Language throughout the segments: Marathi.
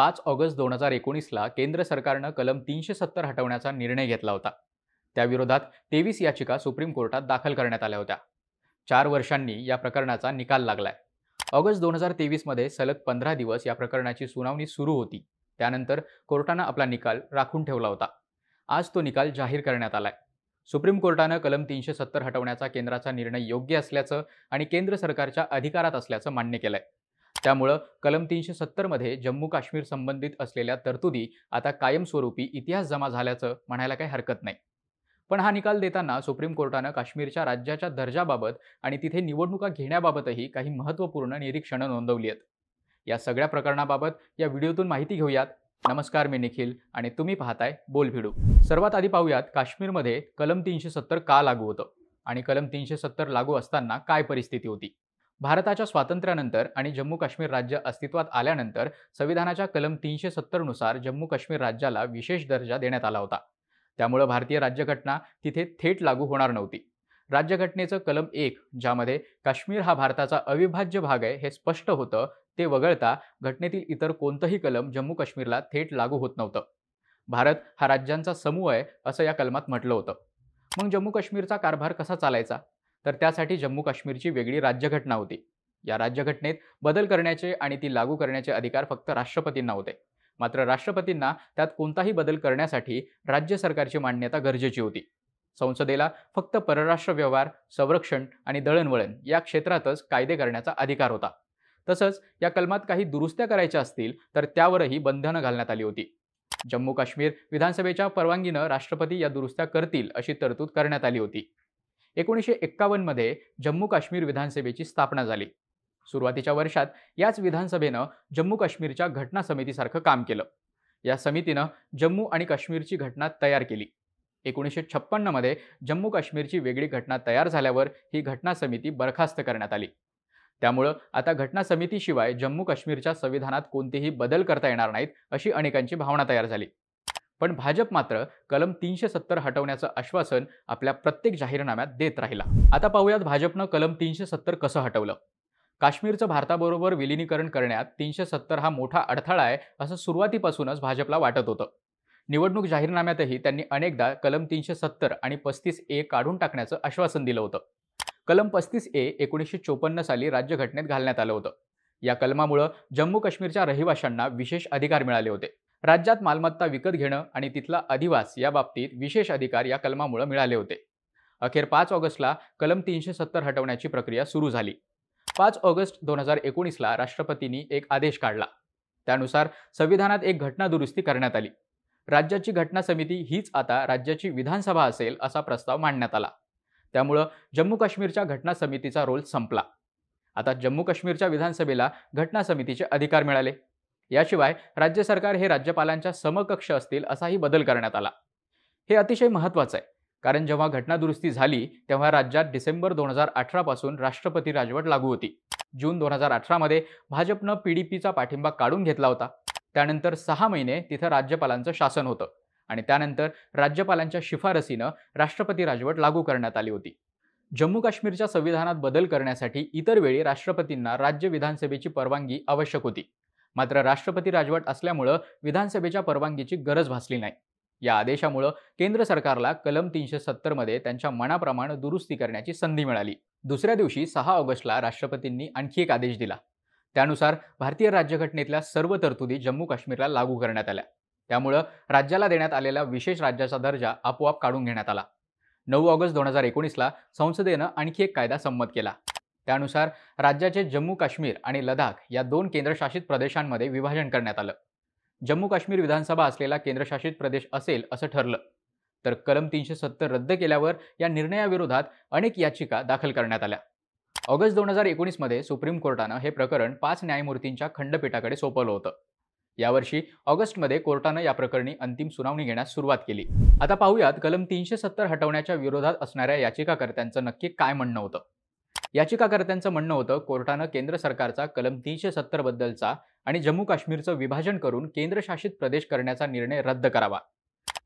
पाच ऑगस्ट दोन हजार एकोणीसला केंद्र सरकारनं कलम तीनशे सत्तर हटवण्याचा निर्णय घेतला होता त्याविरोधात तेवीस याचिका सुप्रीम कोर्टात दाखल करण्यात आल्या होत्या चार वर्षांनी या प्रकरणाचा निकाल लागलाय ऑगस्ट दोन हजार तेवीसमध्ये सलग पंधरा दिवस या प्रकरणाची सुनावणी सुरू होती त्यानंतर कोर्टानं आपला निकाल राखून ठेवला होता आज तो निकाल जाहीर करण्यात आलाय सुप्रीम कोर्टानं कलम तीनशे सत्तर हटवण्याचा केंद्राचा निर्णय योग्य असल्याचं आणि केंद्र सरकारच्या अधिकारात असल्याचं मान्य केलंय त्यामुळं कलम तीनशे सत्तरमध्ये जम्मू काश्मीर संबंधित असलेल्या तरतुदी आता कायमस्वरूपी इतिहास जमा झाल्याचं म्हणायला काही हरकत नाही पण हा निकाल देताना सुप्रीम कोर्टानं काश्मीरच्या राज्याच्या दर्जाबाबत आणि तिथे निवडणुका घेण्याबाबतही काही महत्त्वपूर्ण निरीक्षणं नोंदवली आहेत या सगळ्या प्रकरणाबाबत या व्हिडिओतून माहिती घेऊयात नमस्कार मी निखिल आणि तुम्ही पाहताय बोल भिडू सर्वात आधी पाहूयात काश्मीरमध्ये कलम तीनशे सत्तर का लागू होतं आणि कलम तीनशे सत्तर लागू असताना काय परिस्थिती होती भारताच्या स्वातंत्र्यानंतर आणि जम्मू काश्मीर राज्य अस्तित्वात आल्यानंतर संविधानाच्या कलम तीनशे सत्तरनुसार जम्मू काश्मीर राज्याला विशेष दर्जा देण्यात आला होता त्यामुळं भारतीय राज्यघटना तिथे थेट लागू होणार नव्हती राज्यघटनेचं कलम एक ज्यामध्ये काश्मीर हा भारताचा अविभाज्य भाग आहे हे स्पष्ट होतं ते वगळता घटनेतील इतर कोणतंही कलम जम्मू काश्मीरला थेट लागू होत नव्हतं भारत हा राज्यांचा समूह आहे असं या कलमात म्हटलं होतं मग जम्मू काश्मीरचा कारभार कसा चालायचा तर त्यासाठी जम्मू काश्मीरची वेगळी राज्यघटना होती या राज्यघटनेत बदल करण्याचे आणि ती लागू करण्याचे अधिकार फक्त राष्ट्रपतींना होते मात्र राष्ट्रपतींना त्यात कोणताही बदल करण्यासाठी राज्य सरकारची मान्यता गरजेची होती संसदेला फक्त परराष्ट्र व्यवहार संरक्षण आणि दळणवळण या क्षेत्रातच कायदे करण्याचा अधिकार होता तसंच या कलमात काही दुरुस्त्या करायच्या असतील तर त्यावरही बंधनं घालण्यात आली होती जम्मू काश्मीर विधानसभेच्या परवानगीनं राष्ट्रपती या दुरुस्त्या करतील अशी तरतूद करण्यात आली होती एकोणीसशे एक्कावन्नमध्ये जम्मू काश्मीर विधानसभेची स्थापना झाली सुरुवातीच्या वर्षात याच विधानसभेनं जम्मू काश्मीरच्या घटना समितीसारखं काम केलं या समितीनं जम्मू आणि काश्मीरची घटना तयार केली एकोणीसशे छप्पन्नमध्ये जम्मू काश्मीरची वेगळी घटना तयार झाल्यावर ही घटना समिती बरखास्त करण्यात आली त्यामुळं आता घटना समितीशिवाय जम्मू काश्मीरच्या संविधानात कोणतेही बदल करता येणार नाहीत अशी अनेकांची भावना तयार झाली पण भाजप मात्र कलम तीनशे सत्तर हटवण्याचं आश्वासन आपल्या प्रत्येक जाहीरनाम्यात देत राहिला आता पाहूयात भाजपनं कलम तीनशे सत्तर कसं हटवलं काश्मीरचं भारताबरोबर विलिनीकरण करण्यात तीनशे सत्तर हा मोठा अडथळा आहे असं सुरुवातीपासूनच भाजपला वाटत होतं निवडणूक जाहीरनाम्यातही त्यांनी अनेकदा कलम तीनशे सत्तर आणि पस्तीस ए काढून टाकण्याचं आश्वासन दिलं होतं कलम पस्तीस ए एकोणीसशे चोपन्न साली राज्यघटनेत घालण्यात आलं होतं या कलमामुळं जम्मू काश्मीरच्या रहिवाशांना विशेष अधिकार मिळाले होते राज्यात मालमत्ता विकत घेणं आणि तिथला अधिवास या बाबतीत विशेष अधिकार या कलमामुळे मिळाले होते अखेर पाच ऑगस्टला कलम तीनशे सत्तर हटवण्याची प्रक्रिया सुरू झाली पाच ऑगस्ट दोन हजार एकोणीसला राष्ट्रपतींनी एक आदेश काढला त्यानुसार संविधानात एक घटना दुरुस्ती करण्यात आली राज्याची घटना समिती हीच आता राज्याची विधानसभा असेल असा प्रस्ताव मांडण्यात आला त्यामुळं जम्मू काश्मीरच्या घटना समितीचा रोल संपला आता जम्मू काश्मीरच्या विधानसभेला घटना समितीचे अधिकार मिळाले याशिवाय राज्य सरकार हे राज्यपालांच्या समकक्ष असतील असाही बदल करण्यात आला हे अतिशय महत्त्वाचं आहे कारण जेव्हा घटनादुरुस्ती झाली तेव्हा राज्यात डिसेंबर दोन हजार अठरापासून राष्ट्रपती राजवट लागू होती जून दोन हजार अठरामध्ये भाजपनं पी डी पीचा पाठिंबा काढून घेतला होता त्यानंतर सहा महिने तिथं राज्यपालांचं शासन होतं आणि त्यानंतर राज्यपालांच्या शिफारसीनं राष्ट्रपती राजवट लागू करण्यात आली होती जम्मू काश्मीरच्या संविधानात बदल करण्यासाठी इतर वेळी राष्ट्रपतींना राज्य विधानसभेची परवानगी आवश्यक होती मात्र राष्ट्रपती राजवट असल्यामुळं विधानसभेच्या परवानगीची गरज भासली नाही या आदेशामुळं केंद्र सरकारला कलम तीनशे सत्तरमध्ये त्यांच्या मनाप्रमाणे दुरुस्ती करण्याची संधी मिळाली दुसऱ्या दिवशी सहा ऑगस्टला राष्ट्रपतींनी आणखी एक आदेश दिला त्यानुसार भारतीय राज्यघटनेतल्या सर्व तरतुदी जम्मू काश्मीरला लागू करण्यात आल्या त्यामुळं राज्याला देण्यात आलेला विशेष राज्याचा दर्जा आपोआप काढून घेण्यात आला नऊ ऑगस्ट दोन हजार एकोणीसला संसदेनं आणखी एक कायदा संमत केला त्यानुसार राज्याचे जम्मू काश्मीर आणि लडाख या दोन केंद्रशासित प्रदेशांमध्ये विभाजन करण्यात आलं जम्मू काश्मीर विधानसभा असलेला केंद्रशासित प्रदेश असेल असं ठरलं तर कलम तीनशे सत्तर रद्द केल्यावर या निर्णयाविरोधात अनेक याचिका दाखल करण्यात आल्या ऑगस्ट दोन हजार एकोणीसमध्ये सुप्रीम कोर्टानं हे प्रकरण पाच न्यायमूर्तींच्या खंडपीठाकडे सोपवलं होतं यावर्षी ऑगस्टमध्ये कोर्टानं या प्रकरणी अंतिम सुनावणी घेण्यास सुरुवात केली आता पाहूयात कलम तीनशे सत्तर हटवण्याच्या विरोधात असणाऱ्या याचिकाकर्त्यांचं नक्की काय म्हणणं होतं याचिकाकर्त्यांचं म्हणणं होतं कोर्टानं केंद्र सरकारचा कलम तीनशे सत्तर बद्दलचा आणि जम्मू काश्मीरचं विभाजन करून केंद्रशासित प्रदेश करण्याचा निर्णय रद्द करावा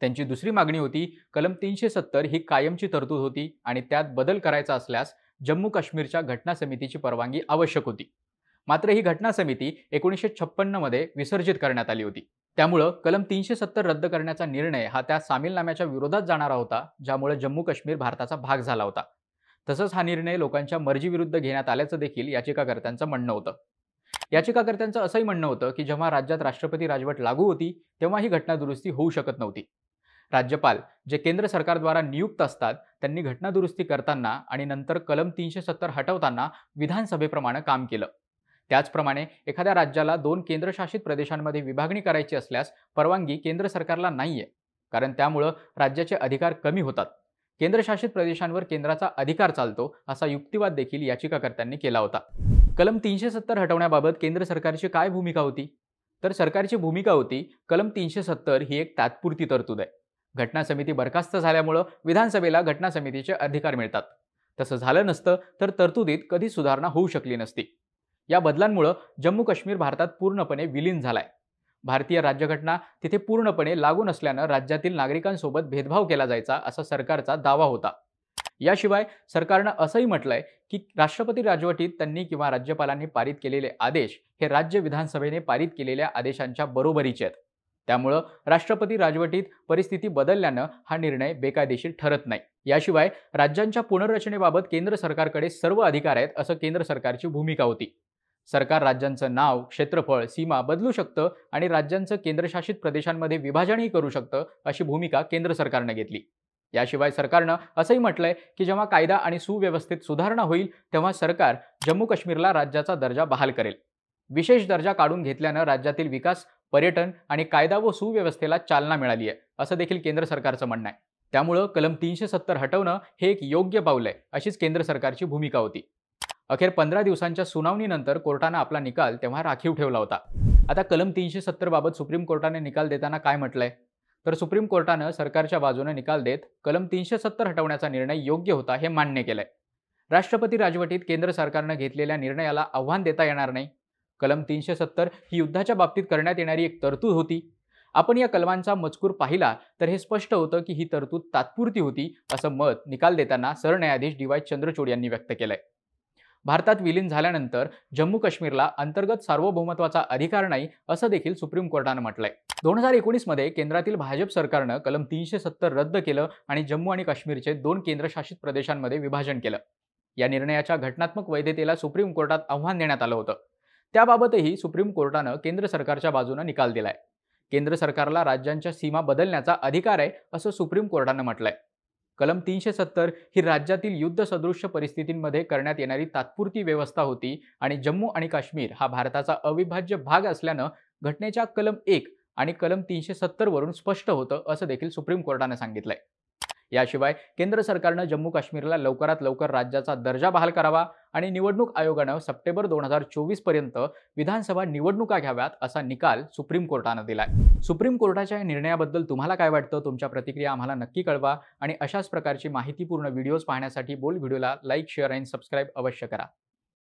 त्यांची दुसरी मागणी होती कलम तीनशे सत्तर ही कायमची तरतूद होती आणि त्यात बदल करायचा असल्यास जम्मू काश्मीरच्या घटना समितीची परवानगी आवश्यक होती मात्र ही घटना समिती एकोणीसशे मध्ये विसर्जित करण्यात आली होती त्यामुळं कलम तीनशे सत्तर रद्द करण्याचा निर्णय हा त्या सामीलनाम्याच्या विरोधात जाणारा होता ज्यामुळे जम्मू काश्मीर भारताचा भाग झाला होता तसंच हा निर्णय लोकांच्या मर्जीविरुद्ध घेण्यात आल्याचं देखील याचिकाकर्त्यांचं म्हणणं होतं याचिकाकर्त्यांचं असंही म्हणणं होतं की जेव्हा राज्यात राष्ट्रपती राजवट लागू होती तेव्हा ही घटनादुरुस्ती होऊ शकत नव्हती राज्यपाल जे केंद्र सरकारद्वारा नियुक्त असतात त्यांनी घटनादुरुस्ती करताना आणि नंतर कलम तीनशे सत्तर हटवताना विधानसभेप्रमाणे काम केलं त्याचप्रमाणे एखाद्या राज्याला दोन केंद्रशासित प्रदेशांमध्ये विभागणी करायची असल्यास परवानगी केंद्र सरकारला नाहीये कारण त्यामुळं राज्याचे अधिकार कमी होतात केंद्रशासित प्रदेशांवर केंद्राचा अधिकार चालतो असा युक्तिवाद देखील याचिकाकर्त्यांनी केला होता कलम तीनशे सत्तर हटवण्याबाबत केंद्र सरकारची काय भूमिका होती तर सरकारची भूमिका होती कलम तीनशे सत्तर ही एक तात्पुरती तरतूद आहे घटना समिती बरखास्त झाल्यामुळं विधानसभेला घटना समितीचे अधिकार मिळतात तसं झालं नसतं तर तरतुदीत कधी सुधारणा होऊ शकली नसती या बदलांमुळं जम्मू काश्मीर भारतात पूर्णपणे विलीन झालाय भारतीय राज्यघटना तिथे पूर्णपणे लागू नसल्यानं राज्यातील नागरिकांसोबत भेदभाव केला जायचा असा सरकारचा दावा होता याशिवाय सरकारनं असंही म्हटलंय की राष्ट्रपती राजवटीत त्यांनी किंवा राज्यपालांनी पारित केलेले आदेश हे राज्य विधानसभेने पारित केलेल्या आदेशांच्या बरोबरीचे आहेत त्यामुळं राष्ट्रपती राजवटीत परिस्थिती बदलल्यानं हा निर्णय बेकायदेशीर ठरत नाही याशिवाय राज्यांच्या पुनर्रचनेबाबत केंद्र सरकारकडे सर्व अधिकार आहेत असं केंद्र सरकारची भूमिका होती सरकार राज्यांचं नाव क्षेत्रफळ सीमा बदलू शकतं आणि राज्यांचं केंद्रशासित प्रदेशांमध्ये विभाजनही करू शकतं अशी भूमिका केंद्र सरकारनं घेतली याशिवाय सरकारनं असंही म्हटलंय की जेव्हा कायदा आणि सुव्यवस्थेत सुधारणा होईल तेव्हा सरकार जम्मू काश्मीरला राज्याचा दर्जा बहाल करेल विशेष दर्जा काढून घेतल्यानं राज्यातील विकास पर्यटन आणि कायदा व सुव्यवस्थेला चालना मिळाली आहे असं देखील केंद्र सरकारचं म्हणणं आहे त्यामुळं कलम तीनशे सत्तर हटवणं हे एक योग्य पाऊल आहे अशीच केंद्र सरकारची भूमिका होती अखेर पंधरा दिवसांच्या सुनावणीनंतर कोर्टानं आपला निकाल तेव्हा राखीव ठेवला होता आता कलम तीनशे सत्तर बाबत सुप्रीम कोर्टाने निकाल देताना काय म्हटलंय तर सुप्रीम कोर्टानं सरकारच्या बाजूने निकाल देत कलम तीनशे सत्तर हटवण्याचा निर्णय योग्य होता हे मान्य केलंय राष्ट्रपती राजवटीत केंद्र सरकारनं घेतलेल्या निर्णयाला आव्हान देता येणार नाही कलम तीनशे सत्तर ही युद्धाच्या बाबतीत करण्यात येणारी एक तरतूद होती आपण या कलमांचा मजकूर पाहिला तर हे स्पष्ट होतं की ही तरतूद तात्पुरती होती असं मत निकाल देताना सरन्यायाधीश डी वाय चंद्रचूड यांनी व्यक्त केलंय भारतात विलीन झाल्यानंतर जम्मू काश्मीरला अंतर्गत सार्वभौमत्वाचा अधिकार नाही असं देखील सुप्रीम कोर्टानं म्हटलंय दोन हजार एकोणीसमध्ये केंद्रातील भाजप सरकारनं कलम तीनशे सत्तर रद्द केलं आणि जम्मू आणि काश्मीरचे दोन केंद्रशासित प्रदेशांमध्ये विभाजन केलं या निर्णयाच्या घटनात्मक वैधतेला सुप्रीम कोर्टात आव्हान देण्यात आलं होतं त्याबाबतही सुप्रीम कोर्टानं केंद्र सरकारच्या बाजूनं निकाल दिलाय केंद्र सरकारला राज्यांच्या सीमा बदलण्याचा अधिकार आहे असं सुप्रीम कोर्टानं म्हटलंय कलम तीनशे सत्तर ही राज्यातील युद्ध सदृश्य परिस्थितींमध्ये करण्यात येणारी तात्पुरती व्यवस्था होती आणि जम्मू आणि काश्मीर हा भारताचा अविभाज्य भाग असल्यानं घटनेच्या कलम एक आणि कलम तीनशे वरून स्पष्ट होतं असं देखील सुप्रीम कोर्टानं सांगितलंय याशिवाय केंद्र सरकारनं जम्मू काश्मीरला लवकरात लवकर राज्याचा दर्जा बहाल करावा आणि निवडणूक आयोगानं सप्टेंबर दोन हजार चोवीस पर्यंत विधानसभा निवडणुका घ्याव्यात असा निकाल सुप्रीम कोर्टानं दिलाय सुप्रीम कोर्टाच्या या निर्णयाबद्दल तुम्हाला काय वाटतं तुमच्या प्रतिक्रिया आम्हाला नक्की कळवा आणि अशाच प्रकारची माहितीपूर्ण व्हिडिओज पाहण्यासाठी बोल व्हिडिओला लाईक शेअर आणि सबस्क्राईब अवश्य करा